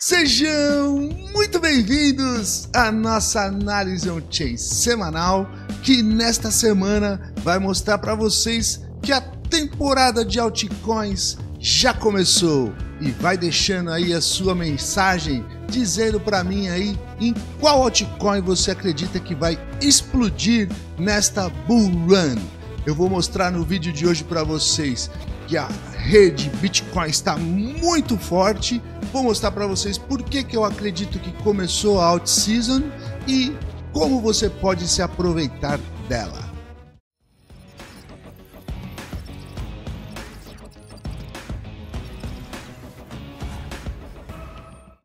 Sejam muito bem-vindos à nossa análise on-chain semanal, que nesta semana vai mostrar para vocês que a temporada de altcoins já começou e vai deixando aí a sua mensagem dizendo para mim aí em qual altcoin você acredita que vai explodir nesta bull run. Eu vou mostrar no vídeo de hoje para vocês que a rede Bitcoin está muito forte Vou mostrar para vocês por que, que eu acredito que começou a out-season e como você pode se aproveitar dela.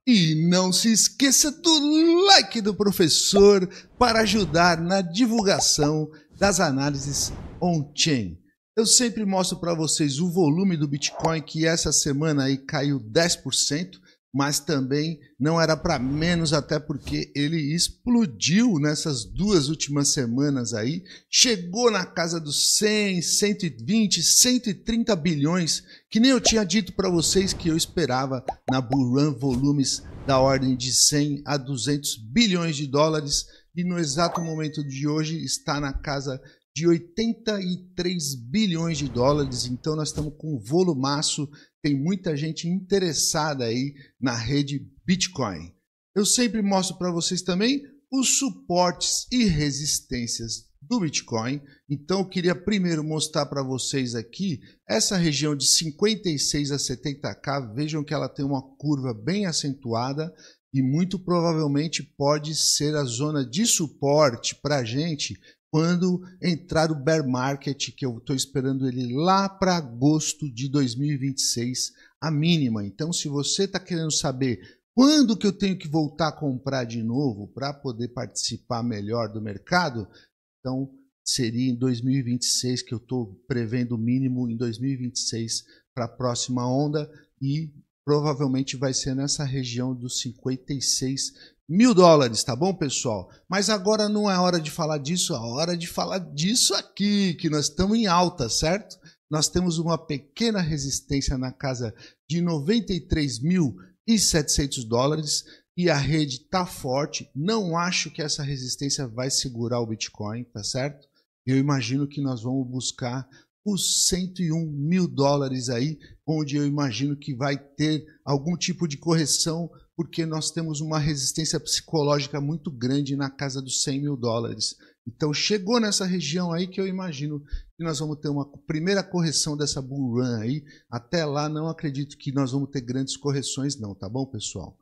E não se esqueça do like do professor para ajudar na divulgação das análises on-chain. Eu sempre mostro para vocês o volume do Bitcoin que essa semana aí caiu 10%, mas também não era para menos até porque ele explodiu nessas duas últimas semanas aí, chegou na casa dos 100, 120, 130 bilhões, que nem eu tinha dito para vocês que eu esperava na Buran volumes da ordem de 100 a 200 bilhões de dólares e no exato momento de hoje está na casa de 83 bilhões de dólares. Então nós estamos com um volumaço, tem muita gente interessada aí na rede Bitcoin. Eu sempre mostro para vocês também os suportes e resistências do Bitcoin. Então eu queria primeiro mostrar para vocês aqui essa região de 56 a 70k, vejam que ela tem uma curva bem acentuada e muito provavelmente pode ser a zona de suporte para a gente quando entrar o bear market, que eu estou esperando ele lá para agosto de 2026, a mínima. Então, se você está querendo saber quando que eu tenho que voltar a comprar de novo para poder participar melhor do mercado, então seria em 2026 que eu estou prevendo o mínimo em 2026 para a próxima onda e provavelmente vai ser nessa região dos 56 mil dólares, tá bom, pessoal? Mas agora não é hora de falar disso, é hora de falar disso aqui, que nós estamos em alta, certo? Nós temos uma pequena resistência na casa de 93.700 dólares e a rede tá forte. Não acho que essa resistência vai segurar o Bitcoin, tá certo? Eu imagino que nós vamos buscar os 101 mil dólares aí, onde eu imagino que vai ter algum tipo de correção, porque nós temos uma resistência psicológica muito grande na casa dos 100 mil dólares. Então chegou nessa região aí que eu imagino que nós vamos ter uma primeira correção dessa bull run aí. Até lá não acredito que nós vamos ter grandes correções não, tá bom, pessoal?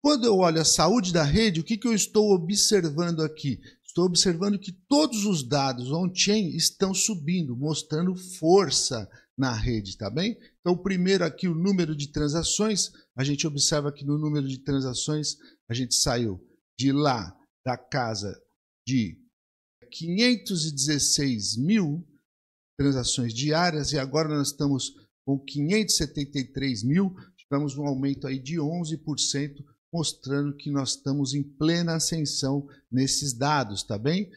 Quando eu olho a saúde da rede, o que, que eu estou observando aqui? Estou observando que todos os dados on-chain estão subindo, mostrando força na rede, tá bem? Então, primeiro aqui o número de transações, a gente observa que no número de transações a gente saiu de lá da casa de 516 mil transações diárias e agora nós estamos com 573 mil, tivemos um aumento aí de 11% mostrando que nós estamos em plena ascensão nesses dados, tá bem?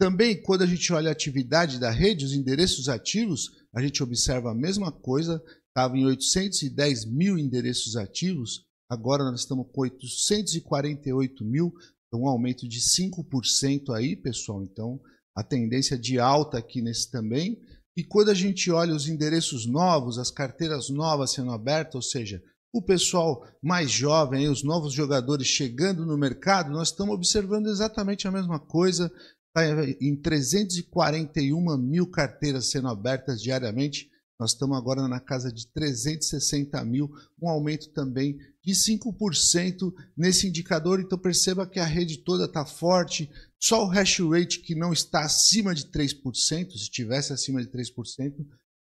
Também, quando a gente olha a atividade da rede, os endereços ativos, a gente observa a mesma coisa, estava em 810 mil endereços ativos, agora nós estamos com 848 mil, então um aumento de 5% aí, pessoal. Então, a tendência de alta aqui nesse também. E quando a gente olha os endereços novos, as carteiras novas sendo abertas, ou seja, o pessoal mais jovem, os novos jogadores chegando no mercado, nós estamos observando exatamente a mesma coisa. Tá em 341 mil carteiras sendo abertas diariamente, nós estamos agora na casa de 360 mil, um aumento também de 5% nesse indicador. Então perceba que a rede toda está forte, só o hash rate que não está acima de 3%, se estivesse acima de 3%,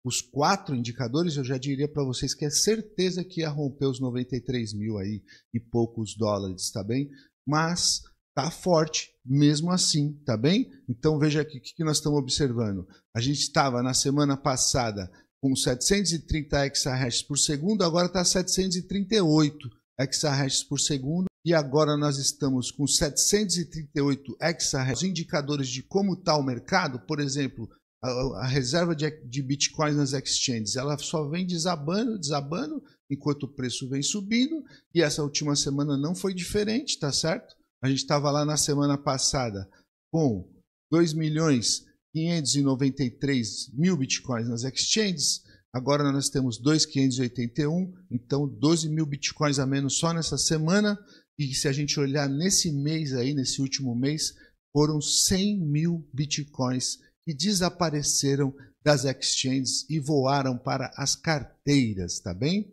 os quatro indicadores, eu já diria para vocês que é certeza que ia romper os 93 mil aí e poucos dólares, tá bem? Mas tá forte mesmo assim, tá bem? Então veja aqui o que, que nós estamos observando. A gente estava na semana passada com 730 exahashes por segundo, agora está 738 exahashes por segundo. E agora nós estamos com 738 exahashes, indicadores de como está o mercado, por exemplo, a, a reserva de, de bitcoins nas exchanges, ela só vem desabando, desabando, enquanto o preço vem subindo, e essa última semana não foi diferente, tá certo? A gente estava lá na semana passada com 2 milhões 593 mil bitcoins nas exchanges, agora nós temos 2,581, então 12 mil bitcoins a menos só nessa semana, e se a gente olhar nesse mês aí, nesse último mês, foram 100 mil bitcoins que desapareceram das exchanges e voaram para as carteiras, tá bem?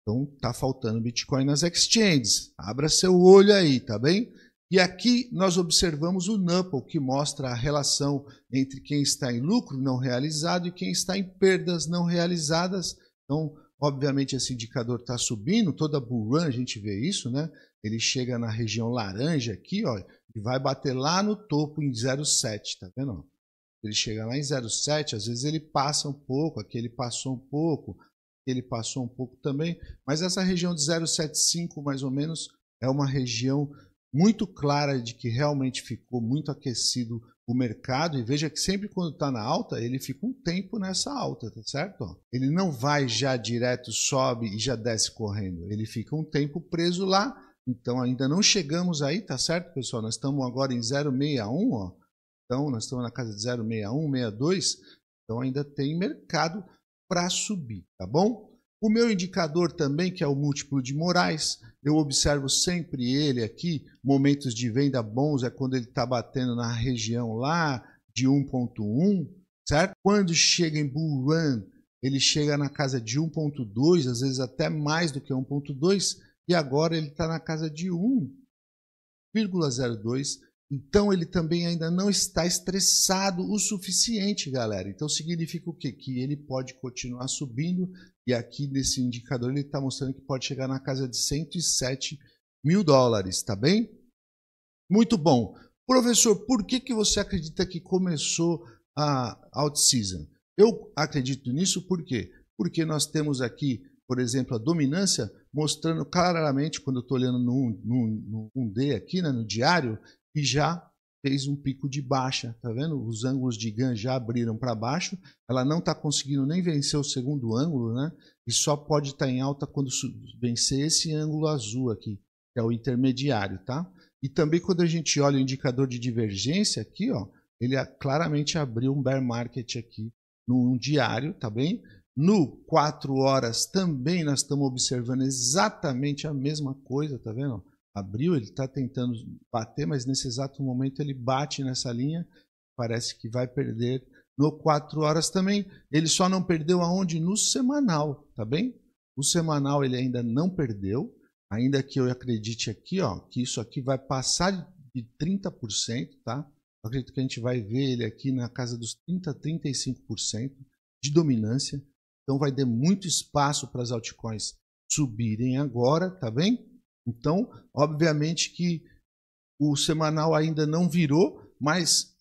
Então tá faltando Bitcoin nas exchanges. Abra seu olho aí, tá bem? E aqui nós observamos o NUPL, que mostra a relação entre quem está em lucro não realizado e quem está em perdas não realizadas. Então, obviamente, esse indicador está subindo, toda bull run a gente vê isso, né? Ele chega na região laranja aqui, ó, e vai bater lá no topo em 0,7, tá vendo? Ele chega lá em 07, às vezes ele passa um pouco, aqui ele passou um pouco, ele passou um pouco também, mas essa região de 075 mais ou menos é uma região muito clara de que realmente ficou muito aquecido o mercado e veja que sempre quando está na alta ele fica um tempo nessa alta, tá certo? Ele não vai já direto sobe e já desce correndo, ele fica um tempo preso lá. Então ainda não chegamos aí, tá certo, pessoal? Nós estamos agora em 061, ó. Então, nós estamos na casa de 061, 62. Então, ainda tem mercado para subir, tá bom? O meu indicador também, que é o múltiplo de Moraes, eu observo sempre ele aqui, momentos de venda bons é quando ele está batendo na região lá de 1.1, certo? Quando chega em Bull Run, ele chega na casa de 1.2, às vezes até mais do que 1.2, e agora ele está na casa de 1,02 então ele também ainda não está estressado o suficiente, galera. Então significa o quê? Que ele pode continuar subindo e aqui nesse indicador ele está mostrando que pode chegar na casa de 107 mil dólares, tá bem? Muito bom. Professor, por que, que você acredita que começou a out-season? Eu acredito nisso por quê? Porque nós temos aqui, por exemplo, a dominância mostrando claramente, quando eu estou olhando no, no, no 1D aqui, né, no diário, e já fez um pico de baixa, tá vendo? Os ângulos de GAN já abriram para baixo, ela não está conseguindo nem vencer o segundo ângulo, né? E só pode estar tá em alta quando vencer esse ângulo azul aqui, que é o intermediário, tá? E também quando a gente olha o indicador de divergência aqui, ó, ele claramente abriu um bear market aqui no diário, tá bem? No 4 horas também nós estamos observando exatamente a mesma coisa, tá vendo? abriu, ele está tentando bater, mas nesse exato momento ele bate nessa linha, parece que vai perder no 4 horas também. Ele só não perdeu aonde? No semanal, tá bem? O semanal ele ainda não perdeu, ainda que eu acredite aqui, ó, que isso aqui vai passar de 30%, tá? Eu acredito que a gente vai ver ele aqui na casa dos 30, 35% de dominância. Então vai ter muito espaço para as altcoins subirem agora, tá bem? Então, obviamente que o semanal ainda não virou, mas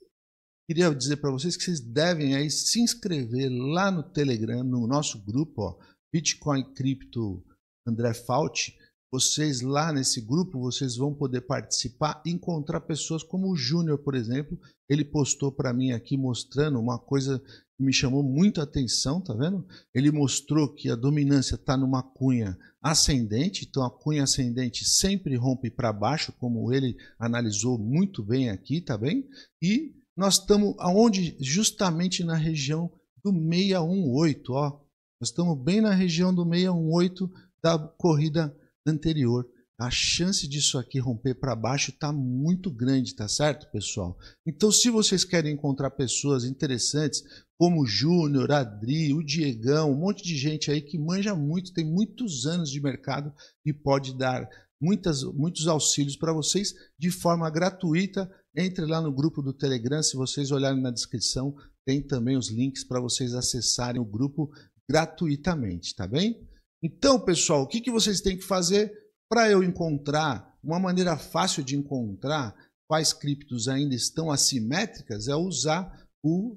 queria dizer para vocês que vocês devem aí se inscrever lá no Telegram, no nosso grupo, ó, Bitcoin Cripto André Fauci. Vocês lá nesse grupo, vocês vão poder participar e encontrar pessoas como o Júnior, por exemplo. Ele postou para mim aqui mostrando uma coisa me chamou muito atenção, tá vendo? Ele mostrou que a dominância está numa cunha ascendente, então a cunha ascendente sempre rompe para baixo, como ele analisou muito bem aqui, tá bem? E nós estamos aonde? Justamente na região do 618, ó. Nós estamos bem na região do 618 da corrida anterior a chance disso aqui romper para baixo está muito grande, tá certo, pessoal? Então, se vocês querem encontrar pessoas interessantes, como o Júnior, Adri, o Diegão, um monte de gente aí que manja muito, tem muitos anos de mercado e pode dar muitas, muitos auxílios para vocês de forma gratuita. Entre lá no grupo do Telegram, se vocês olharem na descrição, tem também os links para vocês acessarem o grupo gratuitamente, tá bem? Então, pessoal, o que, que vocês têm que fazer? Para eu encontrar, uma maneira fácil de encontrar quais criptos ainda estão assimétricas é usar o,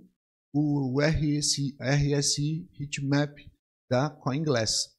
o RSI, RSI Heatmap da CoinGlass.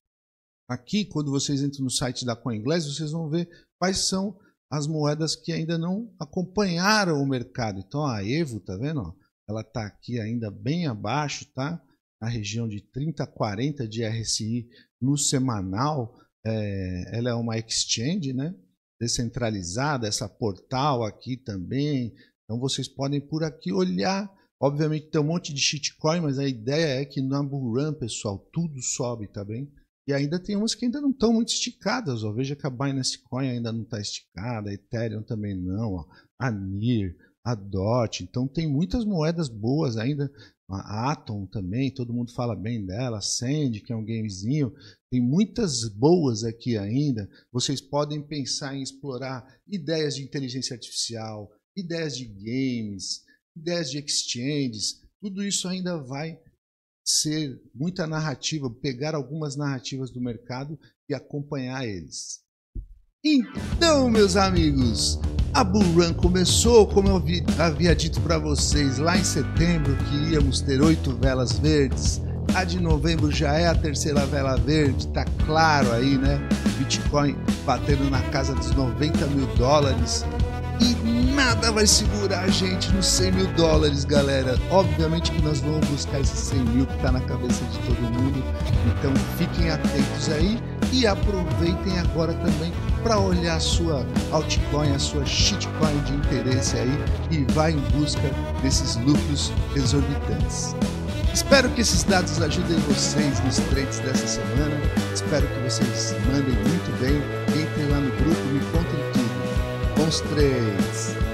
Aqui, quando vocês entram no site da CoinGlass, vocês vão ver quais são as moedas que ainda não acompanharam o mercado. Então, a Evo, tá vendo? Ela está aqui ainda bem abaixo, tá? Na região de 30, 40 de RSI no semanal é, ela é uma exchange, né? Descentralizada, essa portal aqui também. Então vocês podem por aqui olhar. Obviamente tem um monte de shitcoin, mas a ideia é que na Bullrun, pessoal, tudo sobe, tá bem? E ainda tem umas que ainda não estão muito esticadas. Ó. Veja que a Binance Coin ainda não está esticada, a Ethereum também não, ó. a NIR, a DOT. Então tem muitas moedas boas ainda. A Atom também, todo mundo fala bem dela. A Sand, que é um gamezinho. Tem muitas boas aqui ainda. Vocês podem pensar em explorar ideias de inteligência artificial, ideias de games, ideias de exchanges. Tudo isso ainda vai ser muita narrativa, pegar algumas narrativas do mercado e acompanhar eles. Então, meus amigos, a Bull começou, como eu havia dito para vocês lá em setembro, que íamos ter oito velas verdes. A de novembro já é a terceira vela verde, tá claro aí, né? Bitcoin batendo na casa dos 90 mil dólares e nada vai segurar a gente nos 100 mil dólares, galera. Obviamente que nós vamos buscar esses 100 mil que está na cabeça de todo mundo, então fiquem atentos aí e aproveitem agora também para olhar a sua altcoin, a sua shitcoin de interesse aí e vá em busca desses lucros exorbitantes. Espero que esses dados ajudem vocês nos trades dessa semana. Espero que vocês mandem muito bem. Entrem lá no grupo, me contem Bons trades!